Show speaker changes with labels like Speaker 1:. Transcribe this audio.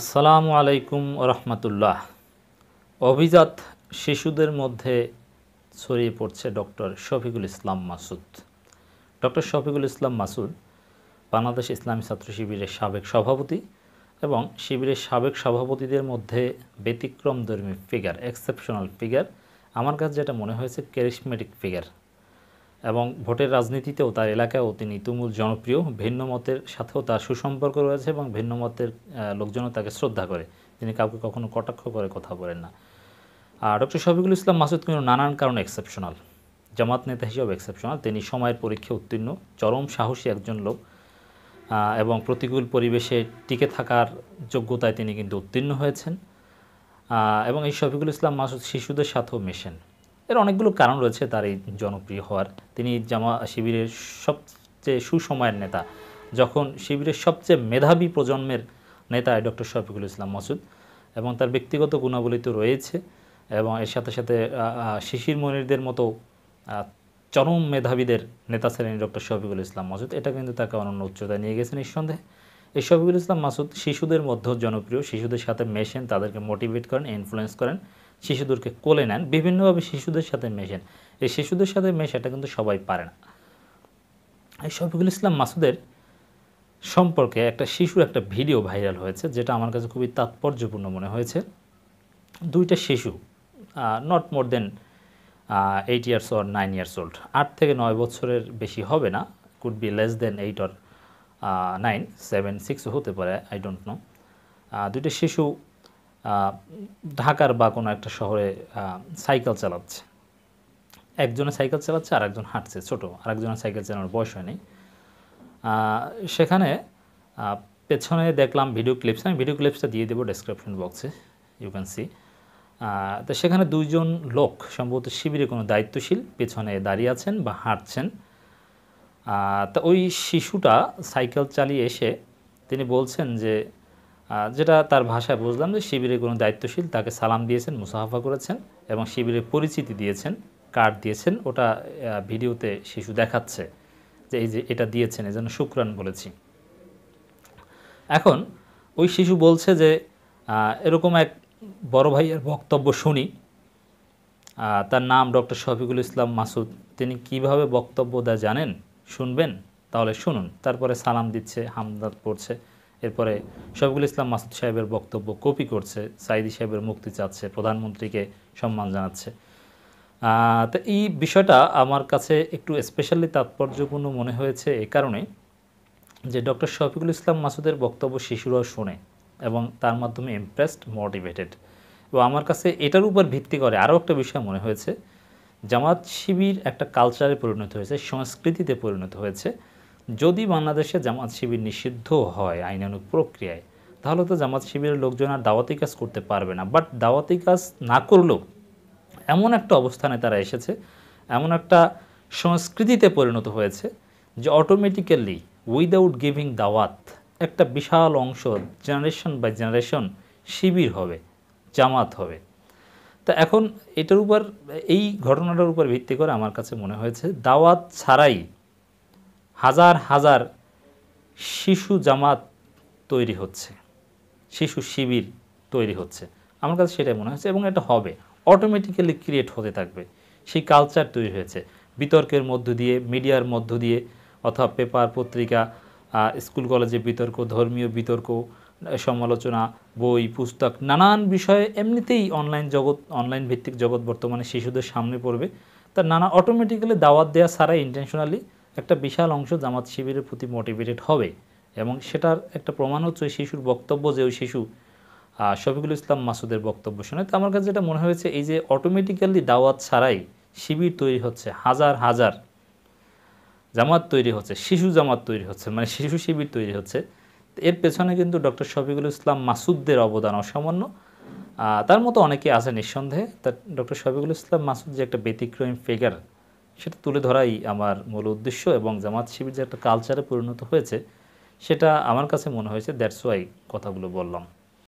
Speaker 1: আসসালামু আলাইকুম রহমতুল্লাহ অভিজাত শিশুদের মধ্যে ছড়িয়ে পড়ছে ডক্টর শফিকুল ইসলাম মাসুদ ডক্টর শফিকুল ইসলাম মাসুদ বাংলাদেশ ইসলামী ছাত্র শিবিরের সাবেক সভাপতি এবং শিবিরের সাবেক সভাপতিদের মধ্যে ব্যতিক্রমধর্মী ফিগার এক্সেপশনাল ফিগার আমার কাছে যেটা মনে হয়েছে ক্যারিসমেটিক ফিগার এবং ভোটের রাজনীতিতেও তার এলাকায়ও তিনি তুমুল জনপ্রিয় ভিন্ন মতের সাথেও তার সুসম্পর্ক রয়েছে এবং ভিন্ন মতের লোকজনও তাকে শ্রদ্ধা করে তিনি কাউকে কখনো কটাক্ষ করে কথা বলেন না আর ডক্টর শফিকুল ইসলাম মাসুদ কিন্তু নানান কারণে এক্সেপশনাল জামাত নেতা হিসেবে এক্সেপশনাল তিনি সময়ের পরীক্ষা উত্তীর্ণ চরম সাহসী একজন লোক এবং প্রতিকূল পরিবেশে টিকে থাকার যোগ্যতায় তিনি কিন্তু উত্তীর্ণ হয়েছেন এবং এই শফিকুল ইসলাম মাসুদ শিশুদের সাথেও মেশেন এর অনেকগুলো কারণ রয়েছে তার এই জনপ্রিয় হওয়ার তিনি জামা শিবিরের সবচেয়ে সুসময়ের নেতা যখন শিবিরের সবচেয়ে মেধাবী প্রজন্মের নেতা ডক্টর শফিকুল ইসলাম মাসুদ এবং তার ব্যক্তিগত গুণাবলী তো রয়েছে এবং এর সাথে সাথে শিশির মনিরদের মতো চরম মেধাবীদের নেতা শ্রেণী ডক্টর শফিকুল ইসলাম মাসুদ এটা কিন্তু তাকে অনন্য উচ্চতায় নিয়ে গেছে নিঃসন্দেহে এই শফিকুল ইসলাম মাসুদ শিশুদের মধ্যেও জনপ্রিয় শিশুদের সাথে মেশেন তাদেরকে মোটিভেট করেন ইনফ্লুয়েস করেন শিশুদেরকে কোলে নেন বিভিন্নভাবে শিশুদের সাথে মেশেন এই শিশুদের সাথে মেশে এটা কিন্তু সবাই পারে না এই শফিকুল ইসলাম মাসুদের সম্পর্কে একটা শিশুর একটা ভিডিও ভাইরাল হয়েছে যেটা আমার কাছে খুবই তাৎপর্যপূর্ণ মনে হয়েছে দুইটা শিশু not more than eight years or nine years old আট থেকে নয় বছরের বেশি হবে না could be less than eight or nine seven six হতে পারে আই ডোন্ট নো দুইটা শিশু ঢাকার বা কোনো একটা শহরে সাইকেল চালাচ্ছে একজনে সাইকেল চালাচ্ছে আর একজন হাঁটছে ছোটো আর একজনের সাইকেল চালানোর বয়স হয়নি সেখানে পেছনে দেখলাম ভিডিও ক্লিপস আমি ভিডিও ক্লিপসটা দিয়ে দেবো ডেসক্রিপশন বক্সে ইউ ক্যান সি তো সেখানে দুইজন লোক সম্ভবত শিবিরে কোনো দায়িত্বশীল পেছনে দাঁড়িয়ে আছেন বা হাঁটছেন তা ওই শিশুটা সাইকেল চালিয়ে এসে তিনি বলছেন যে যেটা তার ভাষায় বুঝলাম যে শিবিরের কোনো দায়িত্বশীল তাকে সালাম দিয়েছেন মুসাফা করেছেন এবং শিবিরের পরিচিতি দিয়েছেন কার্ড দিয়েছেন ওটা ভিডিওতে শিশু দেখাচ্ছে যে এই যে এটা দিয়েছেন এজন্য শুক্রান বলেছি এখন ওই শিশু বলছে যে এরকম এক বড় ভাইয়ের বক্তব্য শুনি তার নাম ডক্টর শফিকুল ইসলাম মাসুদ তিনি কিভাবে বক্তব্য দেয় জানেন শুনবেন তাহলে শুনুন তারপরে সালাম দিচ্ছে হামদাদ পড়ছে এরপরে শফিকুল ইসলাম মাসুদ সাহেবের বক্তব্য কপি করছে সাইদি সাহেবের মুক্তি চাচ্ছে প্রধানমন্ত্রীকে সম্মান জানাচ্ছে তো এই বিষয়টা আমার কাছে একটু স্পেশালি তাৎপর্যপূর্ণ মনে হয়েছে এ কারণে যে ডক্টর শফিকুল ইসলাম মাসুদের বক্তব্য শিশুরাও শোনে এবং তার মাধ্যমে ইমপ্রেসড মোটিভেটেড এবং আমার কাছে এটার উপর ভিত্তি করে আরও একটা বিষয় মনে হয়েছে জামাত শিবির একটা কালচারে পরিণত হয়েছে সংস্কৃতিতে পরিণত হয়েছে যদি বাংলাদেশে জামাত শিবির নিষিদ্ধ হয় আইনানুক প্রক্রিয়ায় তাহলে তো জামাত শিবিরের লোকজন আর দাওয়াতি কাজ করতে পারবে না বাট দাওয়াতি কাজ না করলেও এমন একটা অবস্থানে তারা এসেছে এমন একটা সংস্কৃতিতে পরিণত হয়েছে যে অটোমেটিক্যালি উইদাউট গিভিং দাওয়াত একটা বিশাল অংশ জেনারেশন বাই জেনারেশন শিবির হবে জামাত হবে তা এখন এটার উপর এই ঘটনাটার উপর ভিত্তি করে আমার কাছে মনে হয়েছে দাওয়াত ছাড়াই হাজার হাজার শিশু জামাত তৈরি হচ্ছে শিশু শিবির তৈরি হচ্ছে আমার কাছে সেটাই মনে হচ্ছে এবং এটা হবে অটোমেটিক্যালি ক্রিয়েট হতে থাকবে সেই কালচার তৈরি হয়েছে বিতর্কের মধ্য দিয়ে মিডিয়ার মধ্য দিয়ে অথবা পেপার পত্রিকা স্কুল কলেজে বিতর্ক ধর্মীয় বিতর্ক সমালোচনা বই পুস্তক নানান বিষয়ে এমনিতেই অনলাইন জগৎ অনলাইন ভিত্তিক জগৎ বর্তমানে শিশুদের সামনে পড়বে তার নানা অটোমেটিক্যালি দাওয়াত দেওয়া সারা ইন্টেনশনালি একটা বিশাল অংশ জামাত শিবিরের প্রতি মোটিভেটেড হবে এবং সেটার একটা প্রমাণ হচ্ছে ওই শিশুর বক্তব্য যে ওই শিশু শফিকুল ইসলাম মাসুদের বক্তব্য শুনে তো আমার কাছে যেটা মনে হয়েছে এই যে অটোমেটিক্যালি দাওয়াত ছাড়াই শিবির তৈরি হচ্ছে হাজার হাজার জামাত তৈরি হচ্ছে শিশু জামাত তৈরি হচ্ছে মানে শিশু শিবির তৈরি হচ্ছে এর পেছনে কিন্তু ডক্টর শফিকুল ইসলাম মাসুদদের অবদান অসামান্য তার মতো অনেকে আছে নিঃসন্দেহে তা ডক্টর শফিকুল ইসলাম মাসুদ যে একটা ব্যতিক্রমী ফিগার সেটা তুলে ধরাই আমার মূল উদ্দেশ্য এবং জামাত শিবির যে একটা কালচারে পরিণত হয়েছে সেটা আমার কাছে মনে হয়েছে দ্যাটস ওয়াই কথাগুলো বললাম